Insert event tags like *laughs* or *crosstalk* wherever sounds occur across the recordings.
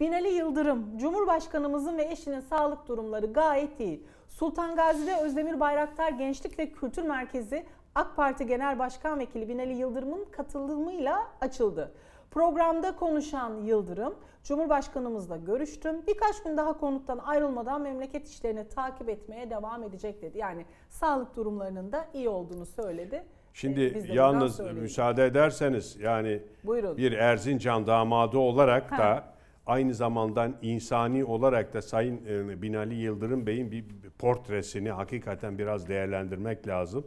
Binali Yıldırım, Cumhurbaşkanımızın ve eşinin sağlık durumları gayet iyi. Sultan Gazi'de Özdemir Bayraktar Gençlik ve Kültür Merkezi AK Parti Genel Başkan Vekili Binali Yıldırım'ın katılımıyla açıldı. Programda konuşan Yıldırım, Cumhurbaşkanımızla görüştüm. Birkaç gün daha konuttan ayrılmadan memleket işlerini takip etmeye devam edecek dedi. Yani sağlık durumlarının da iyi olduğunu söyledi. Ee, Şimdi ee, yalnız müsaade ederseniz yani Buyurun. bir Erzincan damadı olarak ha. da aynı zamandan insani olarak da Sayın e, Binali Yıldırım Bey'in bir portresini hakikaten biraz değerlendirmek lazım.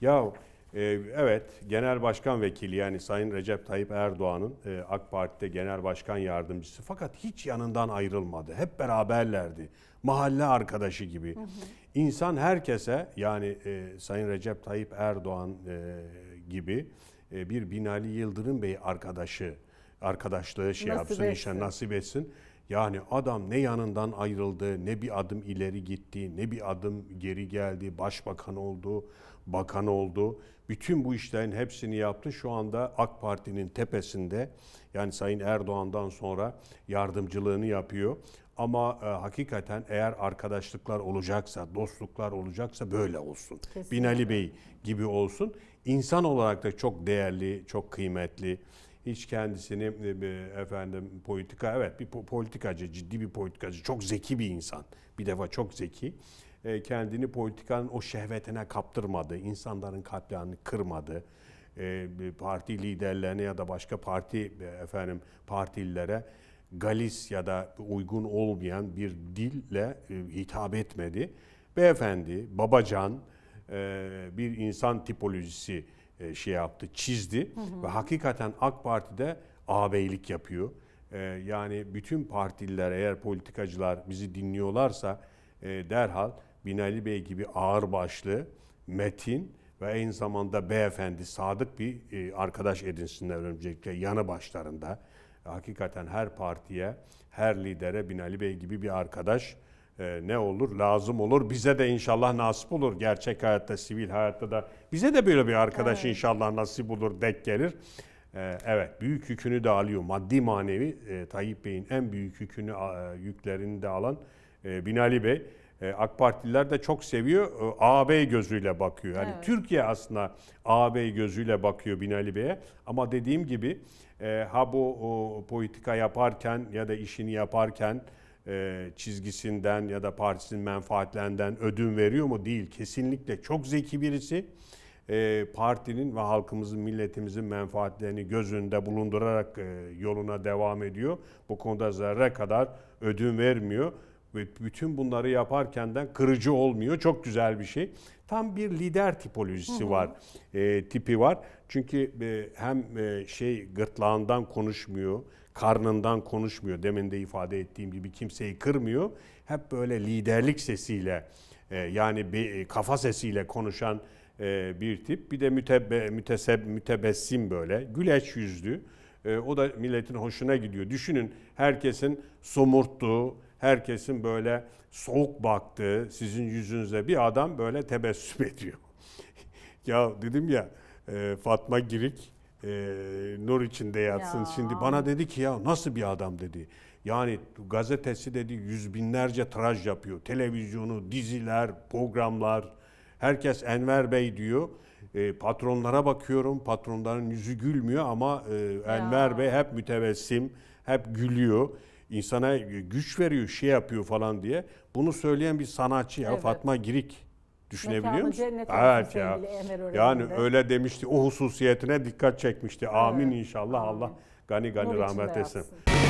Ya e, evet genel başkan vekili yani Sayın Recep Tayyip Erdoğan'ın e, AK Parti'de genel başkan yardımcısı fakat hiç yanından ayrılmadı. Hep beraberlerdi. Mahalle arkadaşı gibi. İnsan herkese yani Sayın Recep Tayyip Erdoğan gibi bir Binali Yıldırım Bey arkadaşı arkadaşlığı şey nasip yapsın etsin. inşallah nasip etsin. Yani adam ne yanından ayrıldı, ne bir adım ileri gitti, ne bir adım geri geldi, başbakan oldu, bakan oldu. Bütün bu işlerin hepsini yaptı. Şu anda AK Parti'nin tepesinde yani Sayın Erdoğan'dan sonra yardımcılığını yapıyor. Ama e, hakikaten eğer arkadaşlıklar olacaksa, dostluklar olacaksa böyle olsun. Kesinlikle. Binali Bey gibi olsun. İnsan olarak da çok değerli, çok kıymetli hiç kendisini e, efendim politika evet bir politikacı ciddi bir politikacı çok zeki bir insan bir defa çok zeki e, kendini politikanın o şehvetine kaptırmadı insanların kalplerini kırmadı e, parti liderlerine ya da başka parti efendim partililere galis ya da uygun olmayan bir dille hitap etmedi. Beyefendi, babacan bir insan tipolojisi e, şey yaptı, çizdi hı hı. ve hakikaten AK Parti Parti'de ağabeylik yapıyor. E, yani bütün partililer eğer politikacılar bizi dinliyorlarsa e, derhal Binali Bey gibi ağır başlı metin ve aynı zamanda beyefendi, sadık bir arkadaş edinsinler öncelikle yanı başlarında. Hakikaten her partiye, her lidere Binali Bey gibi bir arkadaş e, ne olur? Lazım olur. Bize de inşallah nasip olur. Gerçek hayatta, sivil hayatta da bize de böyle bir arkadaş evet. inşallah nasip olur, denk gelir. E, evet, büyük yükünü de alıyor. Maddi manevi e, Tayyip Bey'in en büyük yükünü, e, yüklerini de alan e, Binali Bey. E, AK Partililer de çok seviyor. E, AB gözüyle bakıyor. Yani evet. Türkiye aslında AB gözüyle bakıyor Binali Bey'e. Ama dediğim gibi e, ha bu politika yaparken ya da işini yaparken e, çizgisinden ya da partisinin menfaatlerinden ödün veriyor mu? Değil. Kesinlikle çok zeki birisi. E, partinin ve halkımızın, milletimizin menfaatlerini gözünde bulundurarak e, yoluna devam ediyor. Bu konuda zerre kadar ödün vermiyor ve bütün bunları yaparken de kırıcı olmuyor. Çok güzel bir şey. Tam bir lider tipolojisi hı hı. var, e, tipi var. Çünkü e, hem e, şey gırtlağından konuşmuyor, karnından konuşmuyor. Demin de ifade ettiğim gibi kimseyi kırmıyor. Hep böyle liderlik sesiyle e, yani bir, e, kafa sesiyle konuşan e, bir tip. Bir de mütebe, müteseb, mütebessim böyle, güleç yüzlü. E, o da milletin hoşuna gidiyor. Düşünün herkesin somurttuğu, herkesin böyle soğuk baktığı sizin yüzünüze bir adam böyle tebessüm *laughs* ediyor. ya dedim ya e, Fatma Girik e, nur içinde yatsın. Ya. Şimdi bana dedi ki ya nasıl bir adam dedi. Yani gazetesi dedi yüz binlerce tıraş yapıyor. Televizyonu, diziler, programlar. Herkes Enver Bey diyor. E, patronlara bakıyorum. Patronların yüzü gülmüyor ama e, Enver Bey hep mütevessim, hep gülüyor. İnsana e, güç veriyor, şey yapıyor falan diye. Bunu söyleyen bir sanatçı ya evet. Fatma Girik. Düşünebiliyor musun? Evet ya. Yani öyle demişti. O hususiyetine dikkat çekmişti. Amin evet. inşallah Amin. Allah gani gani Nur rahmet etsin. Yapsın.